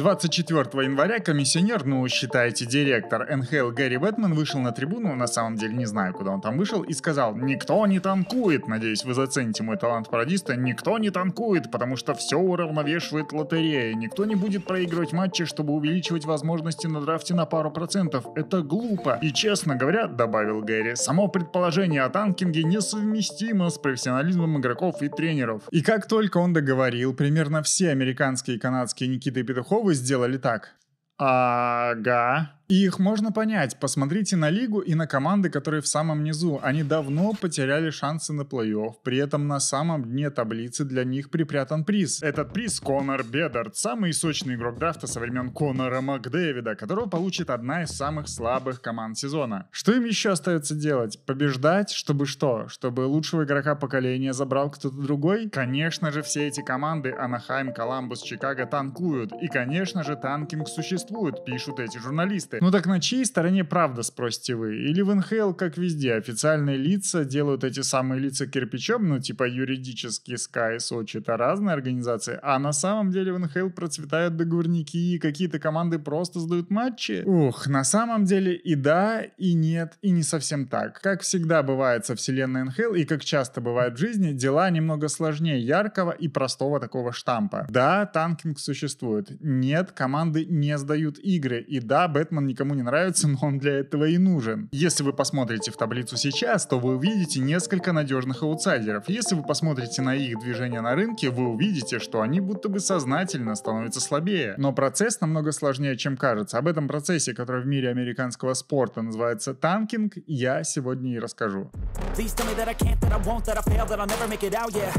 24 января комиссионер, ну считайте директор НХЛ Гэри Бэтмен вышел на трибуну, на самом деле не знаю, куда он там вышел, и сказал, никто не танкует, надеюсь вы зацените мой талант пародиста, никто не танкует, потому что все уравновешивает лотерея, никто не будет проигрывать матчи, чтобы увеличивать возможности на драфте на пару процентов, это глупо. И честно говоря, добавил Гэри, само предположение о танкинге несовместимо с профессионализмом игроков и тренеров. И как только он договорил, примерно все американские и канадские Никиты Петухов вы сделали так? Ага. И их можно понять. Посмотрите на лигу и на команды, которые в самом низу. Они давно потеряли шансы на плей-офф. При этом на самом дне таблицы для них припрятан приз. Этот приз Конор Бедард, самый сочный игрок драфта со времен Конора Макдэвида, которого получит одна из самых слабых команд сезона. Что им еще остается делать? Побеждать? Чтобы что? Чтобы лучшего игрока поколения забрал кто-то другой? Конечно же, все эти команды Анахайм, Коламбус, Чикаго танкуют. И, конечно же, танкинг существует, пишут эти журналисты. Ну так на чьей стороне правда, спросите вы? Или в НХЛ, как везде, официальные лица делают эти самые лица кирпичом, ну типа юридически Sky, Сочи, это разные организации, а на самом деле в НХЛ процветают договорники, и какие-то команды просто сдают матчи? Ух, на самом деле и да, и нет, и не совсем так. Как всегда бывает со вселенной НХЛ, и как часто бывает в жизни, дела немного сложнее яркого и простого такого штампа. Да, танкинг существует. Нет, команды не сдают игры. И да, Бэтмен никому не нравится, но он для этого и нужен. Если вы посмотрите в таблицу сейчас, то вы увидите несколько надежных аутсайдеров. Если вы посмотрите на их движение на рынке, вы увидите, что они будто бы сознательно становятся слабее. Но процесс намного сложнее, чем кажется. Об этом процессе, который в мире американского спорта называется танкинг, я сегодня и расскажу. Please tell me that I can't, that I won't, that I fail, that I'll never make it out, yeah.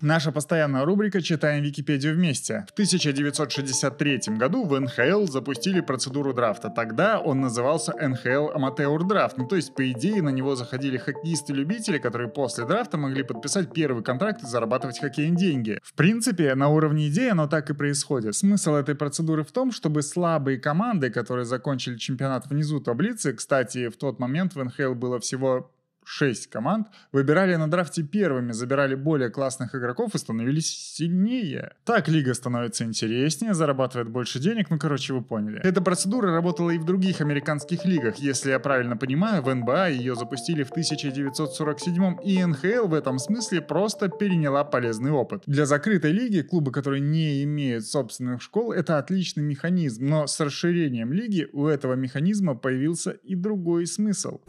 Наша постоянная рубрика «Читаем Википедию вместе». В 1963 году в НХЛ запустили процедуру драфта. Тогда он назывался НХЛ Аматеур Драфт. Ну, то есть, по идее, на него заходили хоккеисты-любители, которые после драфта могли подписать первый контракт и зарабатывать хоккейные деньги. В принципе, на уровне идеи оно так и происходит. Смысл этой процедуры в том, чтобы слабые команды, которые закончили чемпионат внизу таблицы, кстати, в тот момент в НХЛ было всего 6 команд выбирали на драфте первыми, забирали более классных игроков и становились сильнее. Так лига становится интереснее, зарабатывает больше денег, ну короче вы поняли. Эта процедура работала и в других американских лигах. Если я правильно понимаю, в НБА ее запустили в 1947 и НХЛ в этом смысле просто переняла полезный опыт. Для закрытой лиги клубы, которые не имеют собственных школ, это отличный механизм, но с расширением лиги у этого механизма появился и другой смысл.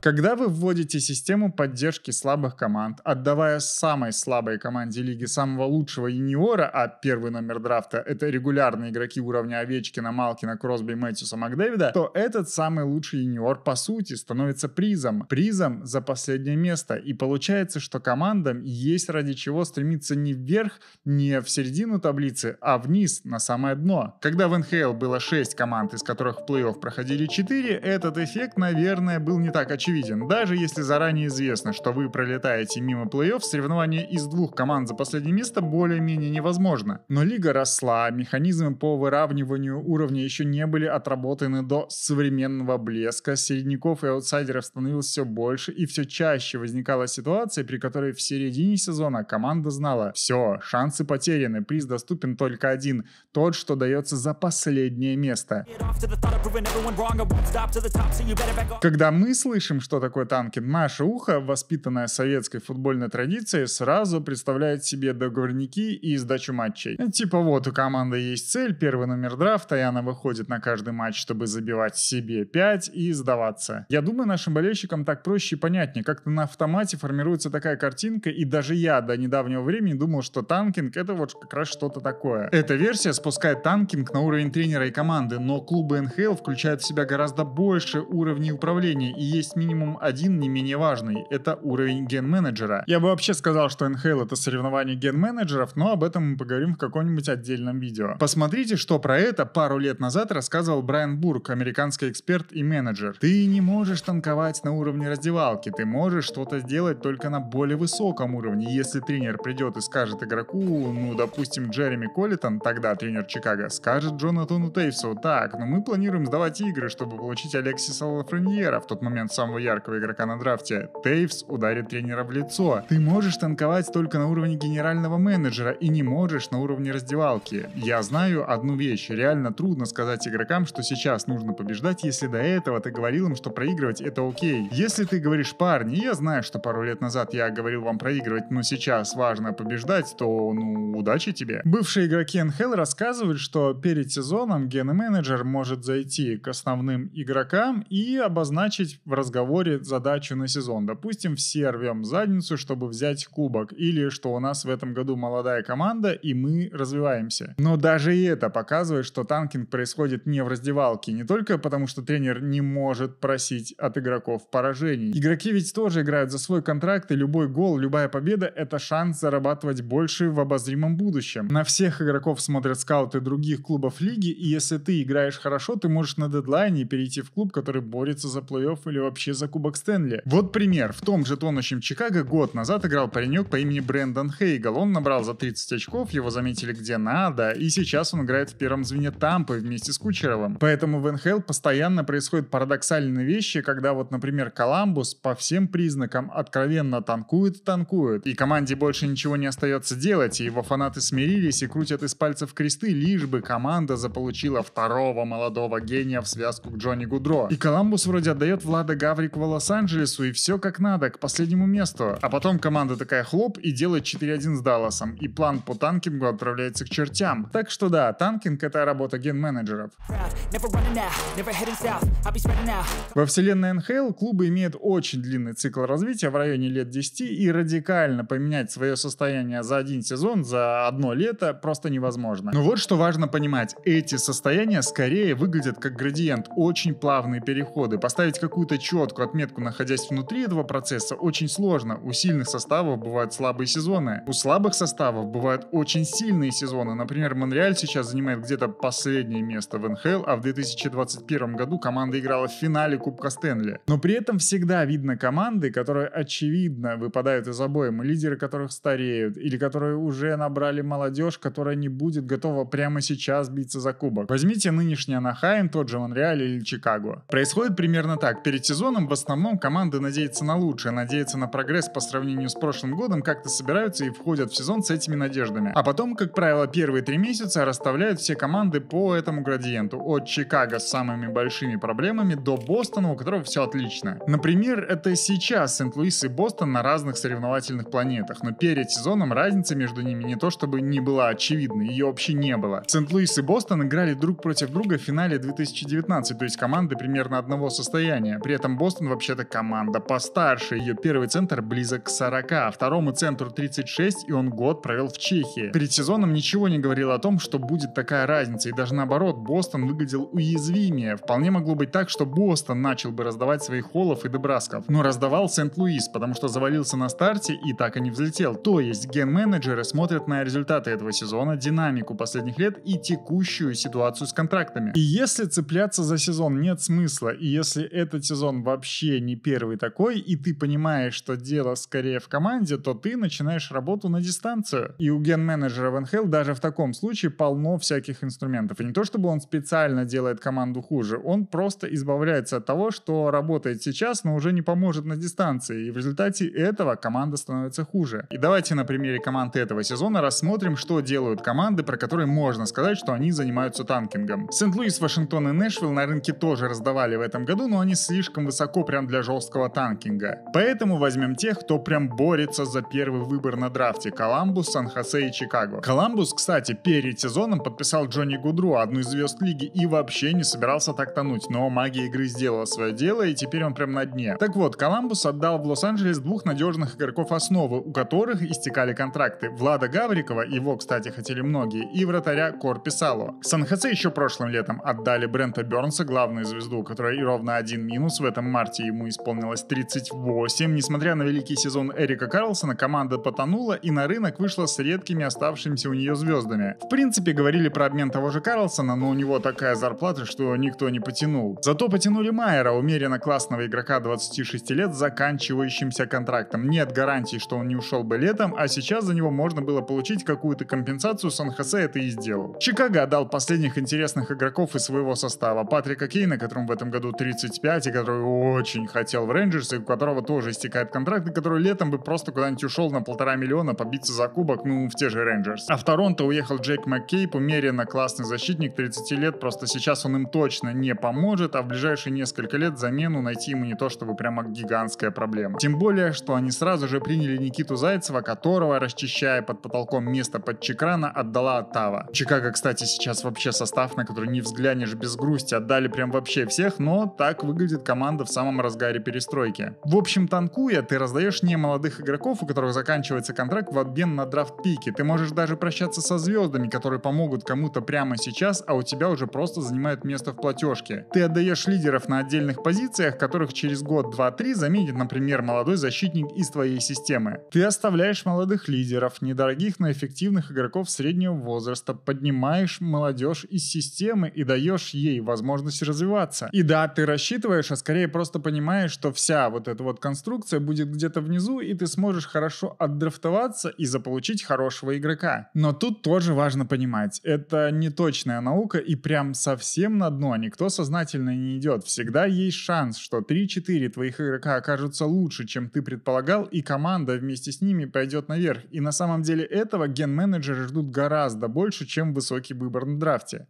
Когда вы вводите систему поддержки слабых команд, отдавая самой слабой команде лиги самого лучшего юниора, а первый номер драфта — это регулярные игроки уровня Овечкина, Малкина, Кросби, Мэтьюса, Макдэвида, то этот самый лучший юниор, по сути, становится призом. Призом за последнее место. И получается, что командам есть ради чего стремиться не вверх, не в середину таблицы, а вниз, на самое дно. Когда в НХЛ было 6 команд, из которых в плей-офф проходили 4, этот и эффект, наверное, был не так очевиден. Даже если заранее известно, что вы пролетаете мимо плей-офф, соревнование из двух команд за последнее место более-менее невозможно. Но лига росла, механизмы по выравниванию уровня еще не были отработаны до современного блеска, середняков и аутсайдеров становилось все больше и все чаще возникала ситуация, при которой в середине сезона команда знала «Все, шансы потеряны, приз доступен только один, тот, что дается за последнее место». wrong. I won't stop to the top. Когда мы слышим, что такое танкинг, наше ухо, воспитанное советской футбольной традицией, сразу представляет себе договорники и сдачу матчей. Типа вот у команды есть цель, первый номер драфта, и она выходит на каждый матч, чтобы забивать себе 5 и сдаваться. Я думаю, нашим болельщикам так проще и понятнее. Как-то на автомате формируется такая картинка, и даже я до недавнего времени думал, что танкинг это вот как раз что-то такое. Эта версия спускает танкинг на уровень тренера и команды, но клубы НХЛ включают в себя гораздо больше уровни управления, и есть минимум один не менее важный. Это уровень ген-менеджера. Я бы вообще сказал, что NHL это соревнование ген-менеджеров, но об этом мы поговорим в каком-нибудь отдельном видео. Посмотрите, что про это пару лет назад рассказывал Брайан Бург, американский эксперт и менеджер. Ты не можешь танковать на уровне раздевалки, ты можешь что-то сделать только на более высоком уровне. Если тренер придет и скажет игроку, ну, допустим, Джереми Коллитон, тогда тренер Чикаго, скажет Джонатану Тейвсу, так, ну мы планируем сдавать игры, чтобы получить Алексис засосала Лафреньера, в тот момент самого яркого игрока на драфте. Тейвс ударит тренера в лицо. Ты можешь танковать только на уровне генерального менеджера и не можешь на уровне раздевалки. Я знаю одну вещь, реально трудно сказать игрокам, что сейчас нужно побеждать, если до этого ты говорил им, что проигрывать это окей. Если ты говоришь, парни, я знаю, что пару лет назад я говорил вам проигрывать, но сейчас важно побеждать, то, ну, удачи тебе. Бывшие игроки НХЛ рассказывают, что перед сезоном генный менеджер может зайти к основным игрокам и обозначить в разговоре задачу на сезон. Допустим, все рвем задницу, чтобы взять кубок, или что у нас в этом году молодая команда, и мы развиваемся. Но даже и это показывает, что танкинг происходит не в раздевалке, не только потому, что тренер не может просить от игроков поражений. Игроки ведь тоже играют за свой контракт, и любой гол, любая победа — это шанс зарабатывать больше в обозримом будущем. На всех игроков смотрят скауты других клубов лиги, и если ты играешь хорошо, ты можешь на дедлайне перейти в клуб, который который борется за плей-офф или вообще за Кубок Стэнли. Вот пример. В том же тонущем Чикаго год назад играл паренек по имени Брэндон Хейгал. Он набрал за 30 очков, его заметили где надо, и сейчас он играет в первом звене Тампы вместе с Кучеровым. Поэтому в НХЛ постоянно происходят парадоксальные вещи, когда вот, например, Коламбус по всем признакам откровенно танкует и танкует, и команде больше ничего не остается делать, и его фанаты смирились и крутят из пальцев кресты, лишь бы команда заполучила второго молодого гения в связку к Джонни Гудро. И Коламбус вроде отдает Влада Гаврикова Лос-Анджелесу, и все как надо, к последнему месту. А потом команда такая хлоп и делает 4-1 с Далласом, и план по танкингу отправляется к чертям. Так что да, танкинг это работа ген-менеджеров. Во вселенной НХЛ клубы имеют очень длинный цикл развития в районе лет 10, и радикально поменять свое состояние за один сезон, за одно лето просто невозможно. Но вот что важно понимать, эти состояния скорее выглядят как градиент, очень плавный переходы. Поставить какую-то четкую отметку, находясь внутри этого процесса, очень сложно. У сильных составов бывают слабые сезоны. У слабых составов бывают очень сильные сезоны. Например, Монреаль сейчас занимает где-то последнее место в НХЛ, а в 2021 году команда играла в финале Кубка Стэнли. Но при этом всегда видно команды, которые очевидно выпадают из обоим, лидеры которых стареют, или которые уже набрали молодежь, которая не будет готова прямо сейчас биться за кубок. Возьмите нынешний Анахайм, тот же Монреаль или Чикаго. Происходит примерно так. Перед сезоном в основном команды надеются на лучшее, надеются на прогресс по сравнению с прошлым годом, как-то собираются и входят в сезон с этими надеждами. А потом, как правило, первые три месяца расставляют все команды по этому градиенту. От Чикаго с самыми большими проблемами до Бостона, у которого все отлично. Например, это сейчас Сент-Луис и Бостон на разных соревновательных планетах, но перед сезоном разница между ними не то чтобы не была очевидной, ее вообще не было. Сент-Луис и Бостон играли друг против друга в финале 2019, то есть команды примерно примерно одного состояния. При этом Бостон вообще-то команда постарше. Ее первый центр близок к 40, а второму центру 36, и он год провел в Чехии. Перед сезоном ничего не говорил о том, что будет такая разница, и даже наоборот, Бостон выглядел уязвимее. Вполне могло быть так, что Бостон начал бы раздавать своих холлов и дебрасков, но раздавал Сент-Луис, потому что завалился на старте и так и не взлетел. То есть ген-менеджеры смотрят на результаты этого сезона, динамику последних лет и текущую ситуацию с контрактами. И если цепляться за сезон нет смысла, смысла. И если этот сезон вообще не первый такой, и ты понимаешь, что дело скорее в команде, то ты начинаешь работу на дистанцию. И у ген-менеджера Ван НХЛ даже в таком случае полно всяких инструментов. И не то, чтобы он специально делает команду хуже, он просто избавляется от того, что работает сейчас, но уже не поможет на дистанции. И в результате этого команда становится хуже. И давайте на примере команды этого сезона рассмотрим, что делают команды, про которые можно сказать, что они занимаются танкингом. Сент-Луис, Вашингтон и Нэшвилл на рынке тоже раздавали покупали в этом году, но они слишком высоко прям для жесткого танкинга. Поэтому возьмем тех, кто прям борется за первый выбор на драфте – Коламбус, Сан-Хосе и Чикаго. Коламбус, кстати, перед сезоном подписал Джонни Гудру, одну из звезд лиги, и вообще не собирался так тонуть, но магия игры сделала свое дело, и теперь он прям на дне. Так вот, Коламбус отдал в Лос-Анджелес двух надежных игроков основы, у которых истекали контракты – Влада Гаврикова, его, кстати, хотели многие, и вратаря Кор Писало. Сан-Хосе еще прошлым летом отдали Брента Бернса, главную звезду которой ровно один минус, в этом марте ему исполнилось 38. Несмотря на великий сезон Эрика Карлсона, команда потонула и на рынок вышла с редкими оставшимися у нее звездами. В принципе, говорили про обмен того же Карлсона, но у него такая зарплата, что никто не потянул. Зато потянули Майера, умеренно классного игрока 26 лет, с заканчивающимся контрактом. Нет гарантии, что он не ушел бы летом, а сейчас за него можно было получить какую-то компенсацию, Сан-Хосе это и сделал. Чикаго отдал последних интересных игроков из своего состава. Патрика Кейна, которым в этом этом году 35, и который очень хотел в Рейнджерс, и у которого тоже истекает контракт, и который летом бы просто куда-нибудь ушел на полтора миллиона побиться за кубок, ну, в те же Рейнджерс. А в Торонто уехал Джейк Маккейп, умеренно классный защитник 30 лет, просто сейчас он им точно не поможет, а в ближайшие несколько лет замену найти ему не то чтобы прямо гигантская проблема. Тем более, что они сразу же приняли Никиту Зайцева, которого, расчищая под потолком место под Чекрана, отдала Оттава. Чикаго, кстати, сейчас вообще состав, на который не взглянешь без грусти, отдали прям вообще все всех, но так выглядит команда в самом разгаре перестройки. В общем, танкуя, ты раздаешь не молодых игроков, у которых заканчивается контракт в обмен на драфт-пики. Ты можешь даже прощаться со звездами, которые помогут кому-то прямо сейчас, а у тебя уже просто занимают место в платежке. Ты отдаешь лидеров на отдельных позициях, которых через год, два, три заменит, например, молодой защитник из твоей системы. Ты оставляешь молодых лидеров, недорогих, но эффективных игроков среднего возраста, поднимаешь молодежь из системы и даешь ей возможность развиваться. И да, ты рассчитываешь, а скорее просто понимаешь, что вся вот эта вот конструкция будет где-то внизу, и ты сможешь хорошо отдрафтоваться и заполучить хорошего игрока. Но тут тоже важно понимать, это не точная наука и прям совсем на дно никто сознательно не идет. Всегда есть шанс, что 3-4 твоих игрока окажутся лучше, чем ты предполагал, и команда вместе с ними пойдет наверх. И на самом деле этого ген-менеджеры ждут гораздо больше, чем высокий выбор на драфте.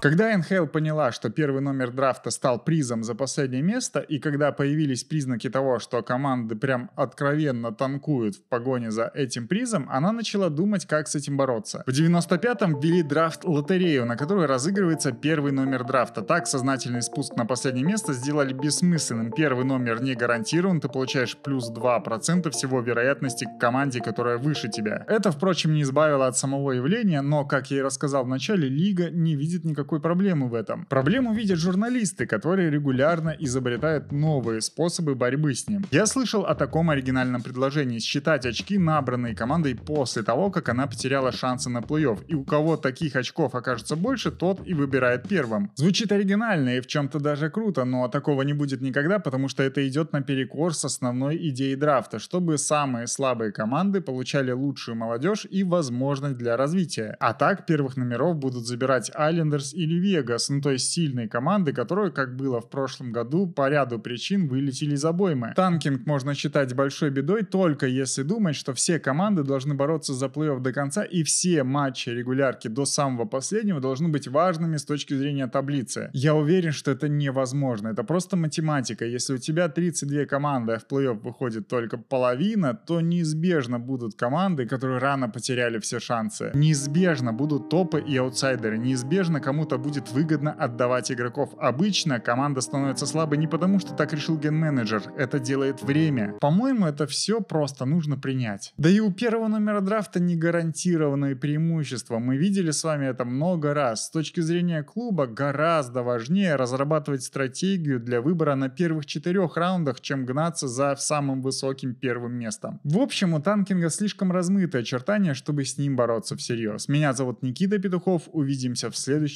Когда НХЛ поняла, что первый номер драфта стал призом за последнее место, и когда появились признаки того, что команды прям откровенно танкуют в погоне за этим призом, она начала думать, как с этим бороться. В 95-м ввели драфт-лотерею, на которой разыгрывается первый номер драфта. Так, сознательный спуск на последнее место сделали бессмысленным. Первый номер не гарантирован, ты получаешь плюс 2% всего вероятности к команде, которая выше тебя. Это, впрочем, не избавило от самого явления, но, как я и рассказал в начале, лига не видит никакой проблемы в этом. Проблему видят журналисты, которые регулярно изобретают новые способы борьбы с ним. Я слышал о таком оригинальном предложении считать очки, набранные командой после того, как она потеряла шансы на плей-офф, и у кого таких очков окажется больше, тот и выбирает первым. Звучит оригинально и в чем-то даже круто, но такого не будет никогда, потому что это идет наперекор с основной идеей драфта, чтобы самые слабые команды получали лучшую молодежь и возможность для развития. А так первых номеров будут забирать Айлендеры Рейдерс или Вегас, ну то есть сильные команды, которые, как было в прошлом году, по ряду причин вылетели из обоймы. Танкинг можно считать большой бедой только если думать, что все команды должны бороться за плей-офф до конца и все матчи регулярки до самого последнего должны быть важными с точки зрения таблицы. Я уверен, что это невозможно, это просто математика. Если у тебя 32 команды, а в плей-офф выходит только половина, то неизбежно будут команды, которые рано потеряли все шансы. Неизбежно будут топы и аутсайдеры, неизбежно кому-то будет выгодно отдавать игроков. Обычно команда становится слабой не потому, что так решил ген-менеджер, это делает время. По-моему, это все просто нужно принять. Да и у первого номера драфта не гарантированное преимущество. Мы видели с вами это много раз. С точки зрения клуба гораздо важнее разрабатывать стратегию для выбора на первых четырех раундах, чем гнаться за самым высоким первым местом. В общем, у танкинга слишком размытые очертания, чтобы с ним бороться всерьез. Меня зовут Никита Петухов, увидимся в следующем